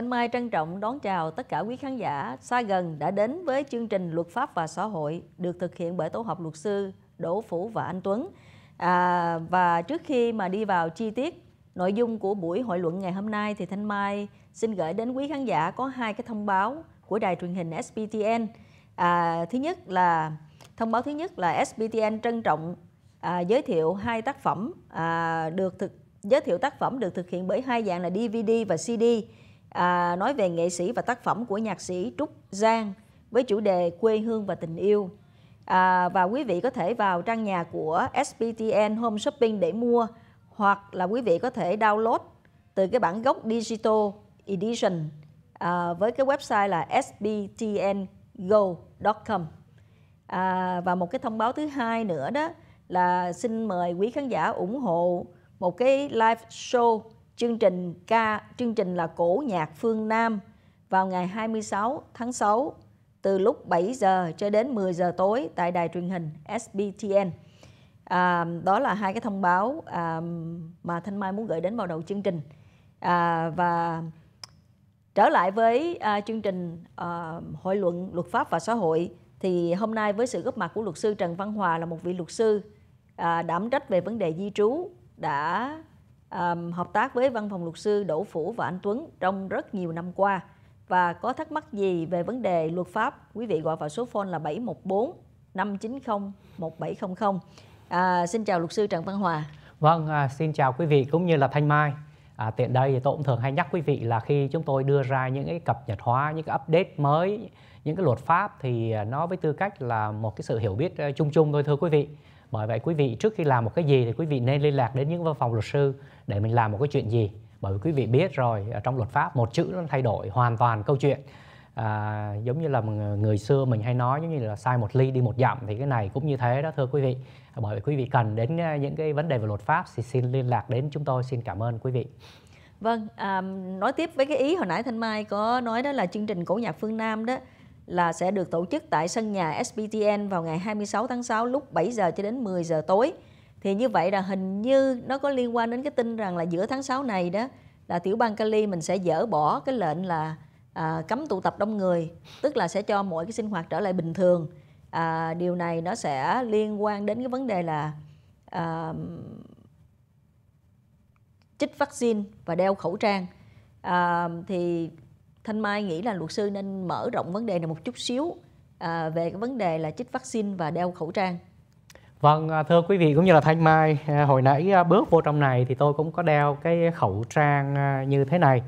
Thanh Mai trân trọng đón chào tất cả quý khán giả xa gần đã đến với chương trình Luật pháp và xã hội được thực hiện bởi tổ hợp luật sư Đỗ Phủ và Anh Tuấn. À, và trước khi mà đi vào chi tiết nội dung của buổi hội luận ngày hôm nay thì Thanh Mai xin gửi đến quý khán giả có hai cái thông báo của đài truyền hình SBTN. À, thứ nhất là thông báo thứ nhất là SBTN trân trọng à, giới thiệu hai tác phẩm à, được thực giới thiệu tác phẩm được thực hiện bởi hai dạng là DVD và CD à, nói về nghệ sĩ và tác phẩm của nhạc sĩ Trúc Giang với chủ đề quê hương và tình yêu. À, và quý vị có thể vào trang nhà của SPTN Home Shopping để mua hoặc là quý vị có thể download từ cái bản gốc Digital Edition à, với cái website là sbtngo.com. À, và một cái thông báo thứ hai nữa đó là xin mời quý khán giả ủng hộ một cái live show chương trình ca chương trình là cổ nhạc phương Nam vào ngày 26 tháng 6 từ lúc 7 giờ cho đến 10 giờ tối tại đài truyền hình SBTN. À, đó là hai cái thông báo à, mà Thanh Mai muốn gửi đến vào đầu chương trình. À, và trở lại với à, chương trình à, hội luận luật pháp và xã hội thì hôm nay với sự góp mặt của luật sư Trần Văn Hòa là một vị luật sư à, đảm trách về vấn đề di trú đã um, hợp tác với văn phòng luật sư Đỗ Phủ và Anh Tuấn trong rất nhiều năm qua và có thắc mắc gì về vấn đề luật pháp, quý vị gọi vào số phone là 714 590 1700. À, xin chào luật sư Trần Văn Hòa. Vâng, à, xin chào quý vị cũng như là Thanh Mai. À, tiện đây thì tôi cũng thường hay nhắc quý vị là khi chúng tôi đưa ra những cái cập nhật hóa, những cái update mới, những cái luật pháp thì à, nó với tư cách là một cái sự hiểu biết ờ, chung chung thôi thưa quý vị. Bởi vậy quý vị trước khi làm một cái gì thì quý vị nên liên lạc đến những văn phòng luật sư để mình làm một cái chuyện gì bởi vì quý vị biết rồi trong luật pháp một chữ nó thay đổi hoàn toàn câu chuyện à, giống như là người xưa mình hay nói giống như là sai một ly đi một dặm thì cái này cũng như thế đó thưa quý vị bởi vì quý vị cần đến à, những cái vấn đề về luật pháp thì xin liên lạc đến chúng tôi xin cảm ơn quý vị vâng à, nói tiếp với cái ý hồi nãy thanh mai có nói đó là chương trình cổ nhạc phương nam đó là sẽ được tổ chức tại sân nhà SBTN vào ngày 26 tháng 6 lúc 7 giờ cho đến 10 giờ tối thì như vậy là hình như nó có liên quan đến cái tin rằng là giữa tháng 6 này đó là tiểu bang Cali mình sẽ dỡ bỏ cái lệnh là à, cấm tụ tập đông người tức là sẽ cho mọi cái sinh hoạt trở lại bình thường à, điều này nó sẽ liên quan đến cái vấn đề là à, chích vaccine và đeo khẩu trang à, thì Thanh Mai nghĩ là luật sư nên mở rộng vấn đề này một chút xíu à, về cái vấn đề là chích vaccine và đeo khẩu trang Vâng, à, thưa quý vị cũng như là Thanh Mai, à, hồi nãy à, bước vô trong này thì tôi cũng có đeo cái khẩu trang như thế này.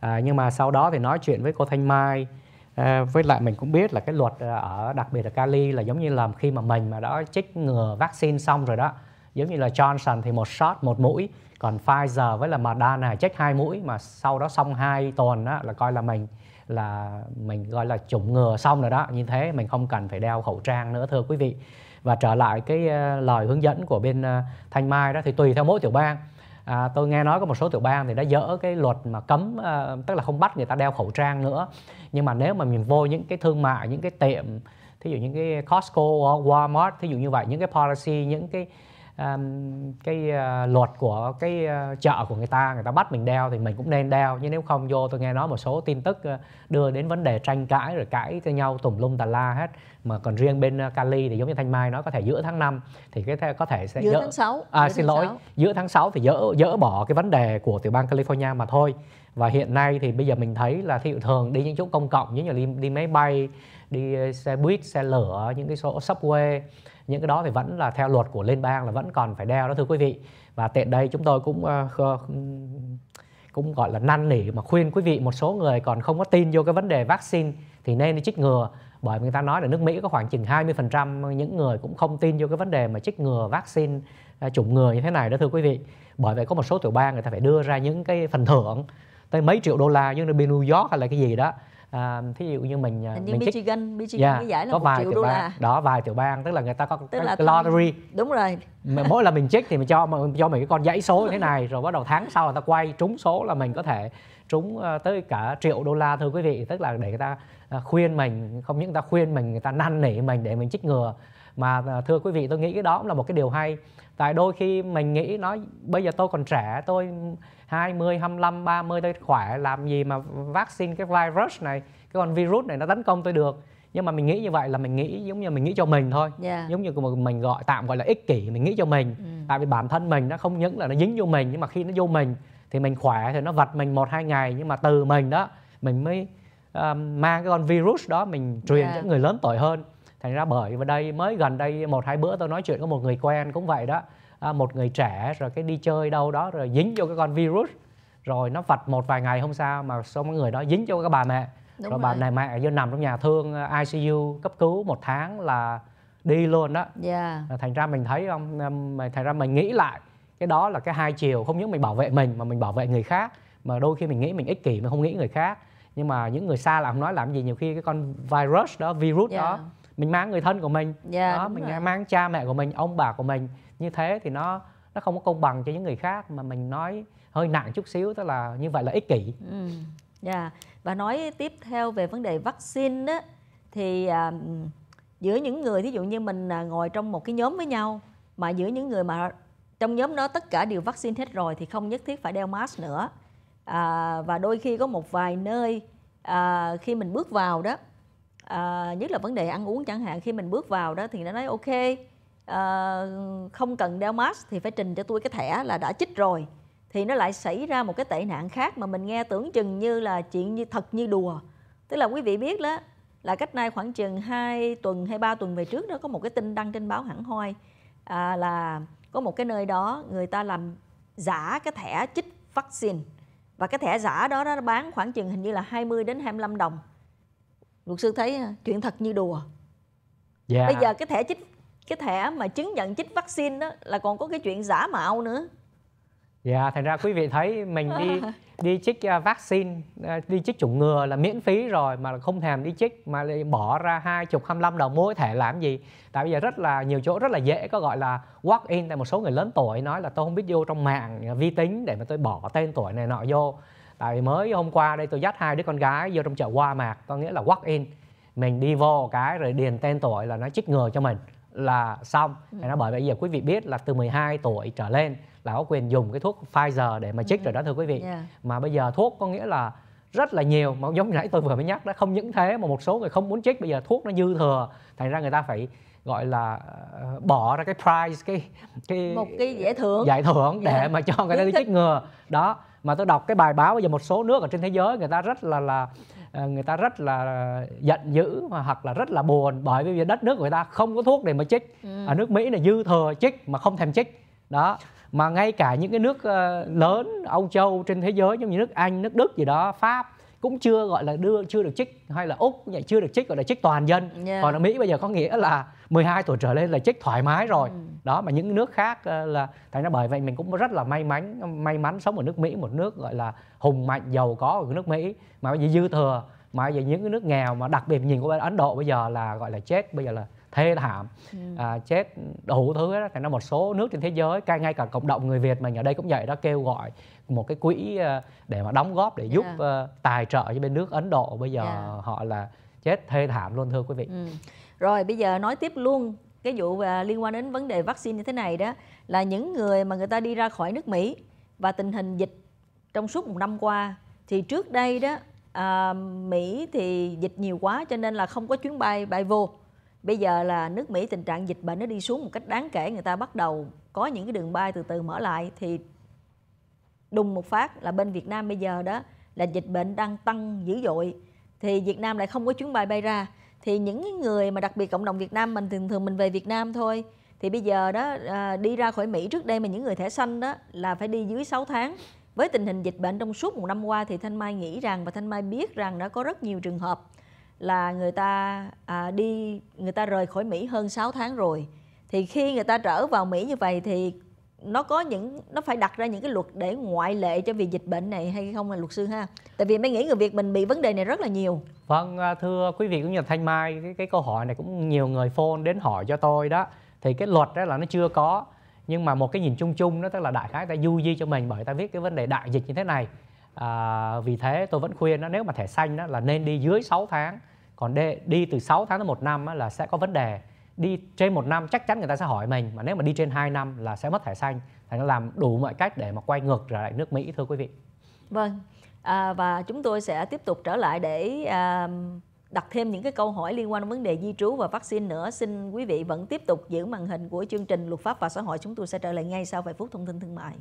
À, nhưng mà sau đó thì nói chuyện với cô Thanh Mai, à, với lại mình cũng biết là cái luật ở đặc biệt là Cali là giống như là khi mà mình mà đã chích ngừa vaccine xong rồi đó, giống như là Johnson thì một shot một mũi, còn Pfizer với là Moderna chích hai mũi mà sau đó xong hai tuần đó, là coi là mình là mình gọi là chủng ngừa xong rồi đó, như thế mình không cần phải đeo khẩu trang nữa thưa quý vị và trở lại cái ờ, lời hướng dẫn của bên ờ, Thanh Mai đó thì tùy theo mỗi tiểu bang à, tôi nghe nói có một số tiểu bang thì đã dỡ cái luật mà cấm à, tức là không bắt người ta đeo khẩu trang nữa nhưng mà nếu mà mình vô những cái thương mại những cái tiệm thí dụ những cái Costco Walmart thí dụ như vậy những cái policy những cái um, cái uh, luật của cái uh, chợ của người ta người ta bắt mình đeo thì mình cũng nên đeo nhưng nếu không vô tôi nghe nói một số tin tức uh, đưa đến vấn đề tranh cãi rồi cãi cho nhau tùm lum tà la hết mà còn riêng bên Cali thì giống như Thanh Mai nói có thể giữa tháng 5 thì cái có thể sẽ giữa dỡ, tháng 6 à, giữa xin tháng lỗi 6. giữa tháng 6 thì dỡ dỡ bỏ cái vấn đề của tiểu bang California mà thôi và hiện nay thì bây giờ mình thấy là thí thường đi những chỗ công cộng như là đi, đi máy bay đi ờ, xe buýt xe lửa những cái số subway những cái đó thì vẫn là theo luật của liên bang là vẫn còn phải đeo đó thưa quý vị và tiện đây chúng tôi cũng uh, cũng gọi là năn nỉ mà khuyên quý vị một số người còn không có tin vô cái vấn đề vaccine thì nên đi chích ngừa bởi người ta nói là nước Mỹ có khoảng chừng 20% những người cũng không tin vô cái vấn đề mà chích ngừa vaccine ờ, chủng ngừa như thế này đó thưa quý vị bởi vậy có một số tiểu bang người ta phải đưa ra những cái phần thưởng tới mấy triệu đô la như nhưng bên New York hay là cái gì đó à, thí dụ như mình à, Hình như mình Michigan, Michigan yeah, cái giải là có vài triệu đô la đó vài tiểu bang tức là người ta có tức cái, cái lottery đúng rồi mỗi lần mình check thì mình cho mình cho mình cái con dãy số như thế này rồi bắt đầu tháng sau người ta quay trúng số là mình có thể trúng ờ, tới cả triệu đô la thưa quý vị tức là để người ta ờ, khuyên mình không những người ta khuyên mình người ta năn nỉ mình để mình chích ngừa mà à, thưa quý vị tôi nghĩ cái đó cũng là một cái điều hay tại đôi khi mình nghĩ nói bây giờ tôi còn trẻ tôi 20, 25, 30 tôi khỏe làm gì mà vaccine cái virus này cái con virus này nó tấn công tôi được nhưng mà mình nghĩ như vậy là mình nghĩ giống như mình nghĩ cho mình thôi yeah. Dạ. giống như mình gọi tạm gọi là ích kỷ mình nghĩ cho mình ừ. tại vì bản thân mình nó không những là nó dính vô mình nhưng mà khi nó vô mình thì mình khỏe thì nó vặt mình một hai ngày nhưng mà từ mình đó mình mới um, mang cái con virus đó mình truyền yeah. Dạ. cho người lớn tuổi hơn thành ra bởi và đây mới gần đây một hai bữa tôi nói chuyện có một người quen cũng vậy đó à, một người trẻ rồi cái đi chơi đâu đó rồi dính vô cái con virus rồi nó phật một vài ngày không sao mà số người đó dính vô các bà mẹ rồi, rồi bà này mẹ vô nằm trong nhà thương à, ICU cấp cứu một tháng là đi luôn đó yeah. Dạ. thành ra mình thấy không um, um, thành ra mình nghĩ lại cái đó là cái hai chiều không những mình bảo vệ mình mà mình bảo vệ người khác mà đôi khi mình nghĩ mình ích kỷ mà không nghĩ người khác nhưng mà những người xa làm nói làm gì nhiều khi cái con virus đó virus yeah. Dạ. đó mình mang người thân của mình yeah, dạ, đó mình rồi. mang cha mẹ của mình ông bà của mình như thế thì nó nó không có công bằng cho những người khác mà mình nói hơi nặng chút xíu tức là như vậy là ích kỷ ừ. yeah. Dạ. và nói tiếp theo về vấn đề vaccine đó thì uh, giữa những người thí dụ như mình à, ngồi trong một cái nhóm với nhau mà giữa những người mà trong nhóm đó tất cả đều vaccine hết rồi thì không nhất thiết phải đeo mask nữa à, và đôi khi có một vài nơi à, khi mình bước vào đó à, nhất là vấn đề ăn uống chẳng hạn khi mình bước vào đó thì nó nói ok à, không cần đeo mask thì phải trình cho tôi cái thẻ là đã chích rồi thì nó lại xảy ra một cái tệ nạn khác mà mình nghe tưởng chừng như là chuyện như thật như đùa tức là quý vị biết đó là cách nay khoảng chừng 2 tuần hay 3 tuần về trước đó có một cái tin đăng trên báo hẳn hoi à, là có một cái nơi đó người ta làm giả cái thẻ chích vaccine và cái thẻ giả đó nó bán khoảng chừng hình như là 20 đến 25 đồng luật sư thấy à, chuyện thật như đùa dạ. bây giờ cái thẻ chích cái thẻ mà chứng nhận chích vaccine đó là còn có cái chuyện giả mạo nữa dạ thành ra quý vị thấy mình đi đi chích à, vaccine à, đi chích chủng ngừa là miễn phí rồi mà không thèm đi chích mà lại bỏ ra hai chục hai mươi đồng mỗi thẻ làm gì tại bây giờ rất là nhiều chỗ rất là dễ có gọi là walk in tại một số người lớn tuổi nói là tôi không biết vô trong mạng vi tính để mà tôi bỏ tên tuổi này nọ vô tại mới hôm qua đây tôi dắt hai đứa con gái vô trong chợ qua mạc có nghĩa là walk in mình đi vô cái rồi điền tên tuổi là nó chích ngừa cho mình là xong ừ. nó bởi bây giờ quý vị biết là từ 12 tuổi trở lên là có quyền dùng cái thuốc Pfizer để mà chích ừ. rồi đó thưa quý vị yeah. mà bây giờ thuốc có nghĩa là rất là nhiều mà giống như nãy tôi vừa mới nhắc đó không những thế mà một số người không muốn chích bây giờ thuốc nó dư thừa thành ra người ta phải gọi là ờ, bỏ ra cái prize cái cái một cái giải thưởng giải thưởng để yeah. mà cho người ta đi chích ngừa đó mà tôi đọc cái bài báo bây giờ một số nước ở trên thế giới người ta rất là là ờ, người ta rất là giận dữ mà hoặc là rất là buồn bởi vì đất nước người ta không có thuốc để mà chích ừ. ở nước mỹ là dư thừa chích mà không thèm chích đó mà ngay cả những cái nước ờ, lớn Âu Châu trên thế giới giống như nước Anh, nước Đức gì đó, Pháp cũng chưa gọi là đưa chưa được chích hay là Úc chưa được chích gọi là chích toàn dân. Yeah. Dạ. Còn ở Mỹ bây giờ có nghĩa là 12 tuổi trở lên là chết thoải mái rồi ừ. đó mà những nước khác ờ, là thành ra bởi vậy mình cũng rất là may mắn may mắn sống ở nước Mỹ một nước gọi là hùng mạnh giàu có ở nước Mỹ mà bây giờ dư thừa mà bây giờ những cái nước nghèo mà đặc biệt nhìn của Ấn Độ bây giờ là gọi là chết bây giờ là thê thảm ừ. à, chết đủ thứ đó thành ra một số nước trên thế giới ngay ngay cả cộng đồng người Việt mình ở đây cũng vậy đó kêu gọi một cái quỹ ờ, để mà đóng góp để giúp yeah. Dạ. Ờ, tài trợ cho bên nước Ấn Độ bây giờ yeah. Dạ. họ là chết thê thảm luôn thưa quý vị ừ. Rồi bây giờ nói tiếp luôn cái vụ à, liên quan đến vấn đề vaccine như thế này đó là những người mà người ta đi ra khỏi nước Mỹ và tình hình dịch trong suốt một năm qua thì trước đây đó à, Mỹ thì dịch nhiều quá cho nên là không có chuyến bay bay vô bây giờ là nước Mỹ tình trạng dịch bệnh nó đi xuống một cách đáng kể người ta bắt đầu có những cái đường bay từ từ mở lại thì đùng một phát là bên Việt Nam bây giờ đó là dịch bệnh đang tăng dữ dội thì Việt Nam lại không có chuyến bay bay ra thì những người mà đặc biệt cộng đồng Việt Nam mình thường thường mình về Việt Nam thôi thì bây giờ đó à, đi ra khỏi Mỹ trước đây mà những người thẻ xanh đó là phải đi dưới 6 tháng với tình hình dịch bệnh trong suốt một năm qua thì Thanh Mai nghĩ rằng và Thanh Mai biết rằng đã có rất nhiều trường hợp là người ta à, đi người ta rời khỏi Mỹ hơn 6 tháng rồi thì khi người ta trở vào Mỹ như vậy thì nó có những nó phải đặt ra những cái luật để ngoại lệ cho việc dịch bệnh này hay không là luật sư ha tại vì mới nghĩ người việt mình bị vấn đề này rất là nhiều Vâng, à, thưa quý vị cũng như Thanh Mai, cái, cái câu hỏi này cũng nhiều người phone đến hỏi cho tôi đó. Thì cái luật đó là nó chưa có, nhưng mà một cái nhìn chung chung đó tức là đại khái ta du di cho mình bởi ta viết cái vấn đề đại dịch như thế này. À, vì thế tôi vẫn khuyên đó, nếu mà thẻ xanh đó là nên đi dưới 6 tháng, còn đi, đi từ 6 tháng đến 1 năm là sẽ có vấn đề. Đi trên 1 năm chắc chắn người ta sẽ hỏi mình, mà nếu mà đi trên 2 năm là sẽ mất thẻ xanh. Thành nó làm đủ mọi cách để mà quay ngược trở lại nước Mỹ thưa quý vị. Vâng, à, và chúng tôi sẽ tiếp tục trở lại để à, đặt thêm những cái câu hỏi liên quan đến vấn đề di trú và vaccine nữa. Xin quý vị vẫn tiếp tục giữ màn hình của chương trình Luật pháp và xã hội. Chúng tôi sẽ trở lại ngay sau vài phút thông tin thương mại.